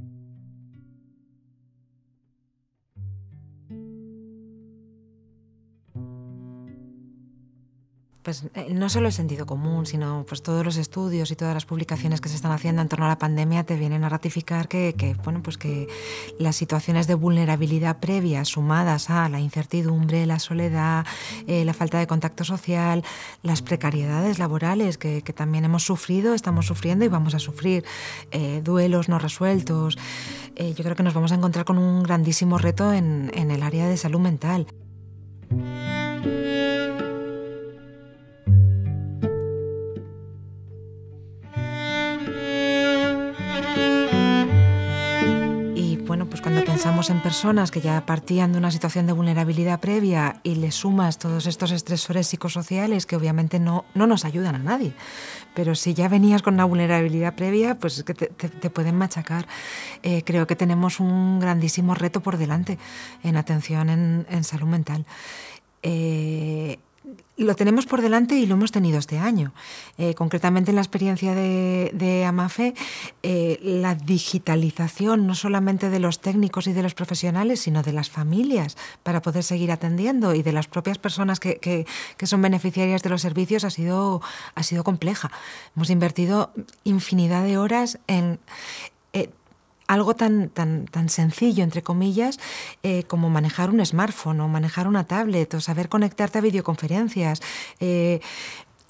thank you pues eh, no solo el sentido común, sino pues todos los estudios y todas las publicaciones que se están haciendo en torno a la pandemia te vienen a ratificar que, bueno, pues que las situaciones de vulnerabilidad previa sumadas a la incertidumbre, la soledad, eh, la falta de contacto social, las precariedades laborales que, también hemos sufrido, estamos sufriendo y vamos a sufrir, eh, duelos no resueltos, yo creo que nos vamos a encontrar con un grandísimo reto en el área de salud mental. Pensamos en personas que ya partían de una situación de vulnerabilidad previa y le sumas todos estos estresores psicosociales que obviamente no, no nos ayudan a nadie. Pero si ya venías con una vulnerabilidad previa, pues es que te, pueden machacar. Eh, creo que tenemos un grandísimo reto por delante en atención en, salud mental. Eh, lo tenemos por delante y lo hemos tenido este año. Eh, concretamente en la experiencia de, AMAFE, eh, la digitalización no solamente de los técnicos y de los profesionales, sino de las familias para poder seguir atendiendo y de las propias personas que, son beneficiarias de los servicios ha sido, ha sido compleja. Hemos invertido infinidad de horas en eh, algo tan, tan, tan sencillo, entre comillas, eh, como manejar un smartphone o manejar una tablet o saber conectarte a videoconferencias. Eh,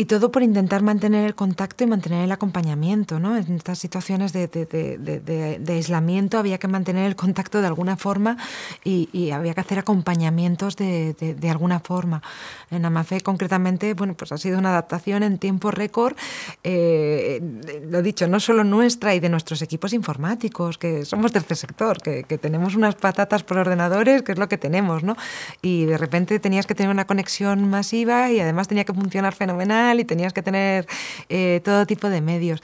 y todo por intentar mantener el contacto y mantener el acompañamiento, ¿no? En estas situaciones de, aislamiento había que mantener el contacto de alguna forma y, había que hacer acompañamientos de, alguna forma. En Amafe, concretamente, bueno, pues ha sido una adaptación en tiempo récord, eh, lo dicho, no solo nuestra y de nuestros equipos informáticos, que somos tercer sector, que, que tenemos unas patatas por ordenadores, que es lo que tenemos, ¿no? Y de repente tenías que tener una conexión masiva y además tenía que funcionar fenomenal y tenías que tener eh, todo tipo de medios.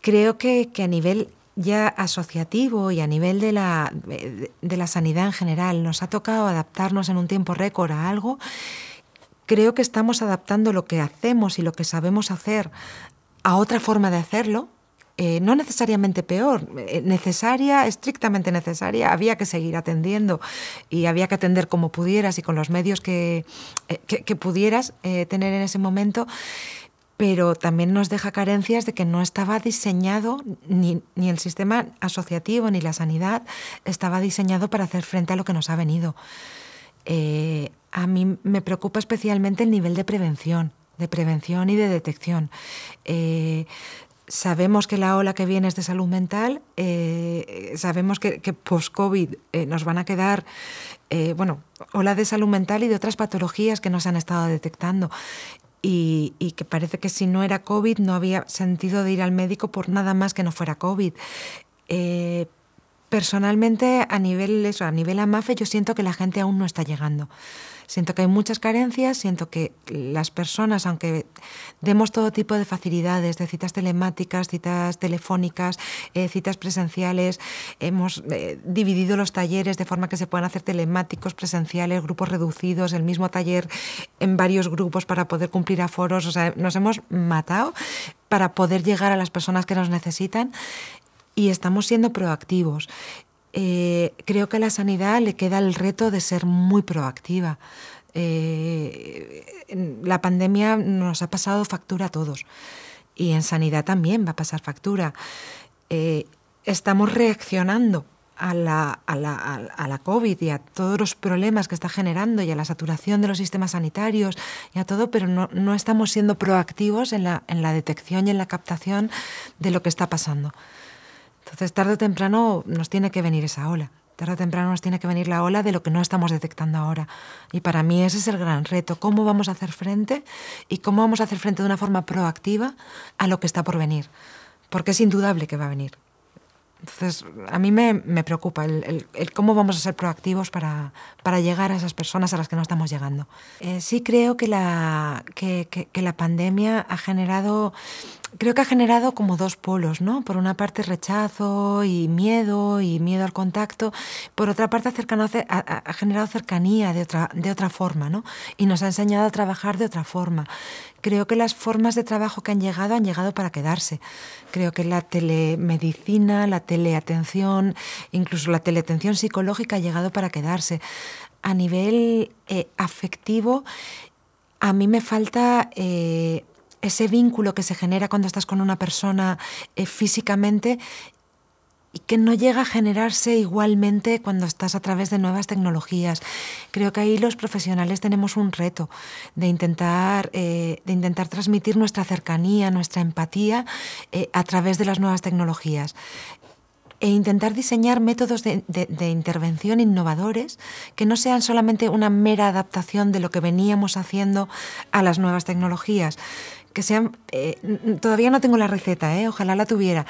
Creo que, a nivel ya asociativo y a nivel de la, de la sanidad en general nos ha tocado adaptarnos en un tiempo récord a algo, creo que estamos adaptando lo que hacemos y lo que sabemos hacer a otra forma de hacerlo eh, no necesariamente peor, eh, necesaria, estrictamente necesaria, había que seguir atendiendo y había que atender como pudieras y con los medios que, eh, pudieras tener en ese momento, pero también nos deja carencias de que no estaba diseñado, ni, el sistema asociativo ni la sanidad estaba diseñado para hacer frente a lo que nos ha venido. a mí me preocupa especialmente el nivel de prevención de prevención y de detección sabemos que la ola que viene es de salud mental, eh, sabemos que, post-COVID eh, nos van a quedar, eh, bueno, ola de salud mental y de otras patologías que nos han estado detectando. Y, y, que parece que si no era COVID no había sentido de ir al médico por nada más que no fuera COVID personalmente a nivel a nivel AMAFE yo siento que la gente aún no está llegando. Siento que hay muchas carencias, siento que las personas, aunque demos todo tipo de facilidades, de citas telemáticas, citas telefónicas, eh, citas presenciales, hemos eh, dividido los talleres de forma que se puedan hacer telemáticos, presenciales, grupos reducidos, el mismo taller en varios grupos para poder cumplir aforos, o sea, nos hemos matado para poder llegar a las personas que nos necesitan y estamos siendo proactivos. Eh, creo que a la sanidad le queda el reto de ser muy proactiva. Eh, la pandemia nos ha pasado factura a todos y en sanidad también va a pasar factura. Eh, estamos reaccionando a la, a, COVID y a todos los problemas que está generando y a la saturación de los sistemas sanitarios y a todo, pero no, estamos siendo proactivos en en la detección y en la captación de lo que está pasando. Entonces, tarde o temprano nos tiene que venir esa ola. Tarde o temprano nos tiene que venir la ola de lo que no estamos detectando ahora. Y para mí ese es el gran reto, cómo vamos a hacer frente y cómo vamos a hacer frente de una forma proactiva a lo que está por venir. Porque es indudable que va a venir. Entonces, a mí me, me preocupa el, el, cómo vamos a ser proactivos para, para, llegar a esas personas a las que no estamos llegando. Eh, sí creo que la, que, que, la pandemia ha generado creo que ha generado como dos polos, ¿no? Por una parte rechazo y miedo y miedo al contacto, por otra parte ha, ha generado cercanía de otra, de otra forma, ¿no? Y nos ha enseñado a trabajar de otra forma. Creo que las formas de trabajo que han llegado han llegado para quedarse. Creo que la telemedicina, la teleatención, incluso la teleatención psicológica ha llegado para quedarse. A nivel eh, afectivo, a mí me falta... Eh, ese vínculo que se genera cuando estás con una persona eh, físicamente y que no llega a generarse igualmente cuando estás a través de nuevas tecnologías. Creo que ahí los profesionales tenemos un reto de intentar, eh, de intentar transmitir nuestra cercanía, nuestra empatía eh, a través de las nuevas tecnologías e intentar diseñar métodos de, intervención innovadores que no sean solamente una mera adaptación de lo que veníamos haciendo a las nuevas tecnologías. Que sean, eh, todavía no tengo la receta, ojalá la tuviera,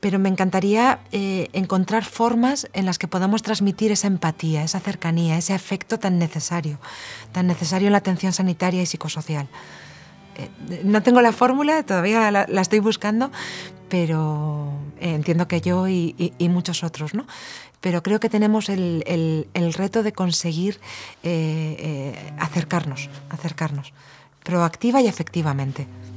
pero me encantaría eh, encontrar formas en las que podamos transmitir esa empatía, esa cercanía, ese afecto tan necesario, tan necesario en la atención sanitaria y psicosocial. Eh, no tengo la fórmula, todavía la, estoy buscando, pero eh, entiendo que yo y, muchos otros, ¿no? Pero creo que tenemos el, el reto de conseguir acercarnos, acercarnos, proactiva y efectivamente.